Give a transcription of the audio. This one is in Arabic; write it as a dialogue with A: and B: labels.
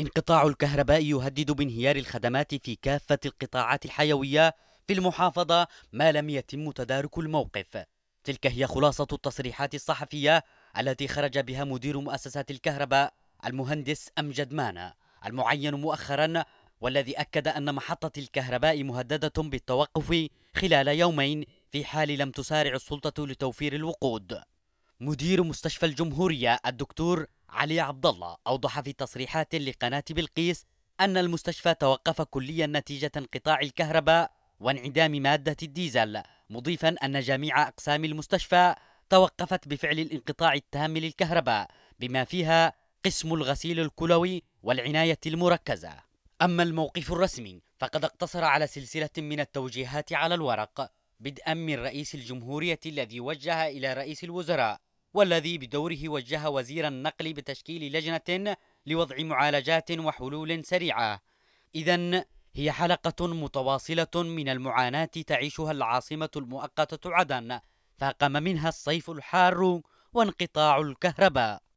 A: انقطاع الكهرباء يهدد بانهيار الخدمات في كافة القطاعات الحيوية في المحافظة ما لم يتم تدارك الموقف تلك هي خلاصة التصريحات الصحفية التي خرج بها مدير مؤسسات الكهرباء المهندس أمجد مانا المعين مؤخرا والذي أكد أن محطة الكهرباء مهددة بالتوقف خلال يومين في حال لم تسارع السلطة لتوفير الوقود مدير مستشفى الجمهورية الدكتور علي عبد الله أوضح في تصريحات لقناة بلقيس أن المستشفى توقف كليا نتيجة انقطاع الكهرباء وانعدام مادة الديزل مضيفا أن جميع أقسام المستشفى توقفت بفعل الانقطاع التام للكهرباء بما فيها قسم الغسيل الكلوي والعناية المركزة أما الموقف الرسمي فقد اقتصر على سلسلة من التوجيهات على الورق بدءا من رئيس الجمهورية الذي وجه إلى رئيس الوزراء والذي بدوره وجه وزير النقل بتشكيل لجنة لوضع معالجات وحلول سريعة إذا هي حلقة متواصلة من المعاناة تعيشها العاصمة المؤقتة عدن فاقم منها الصيف الحار وانقطاع الكهرباء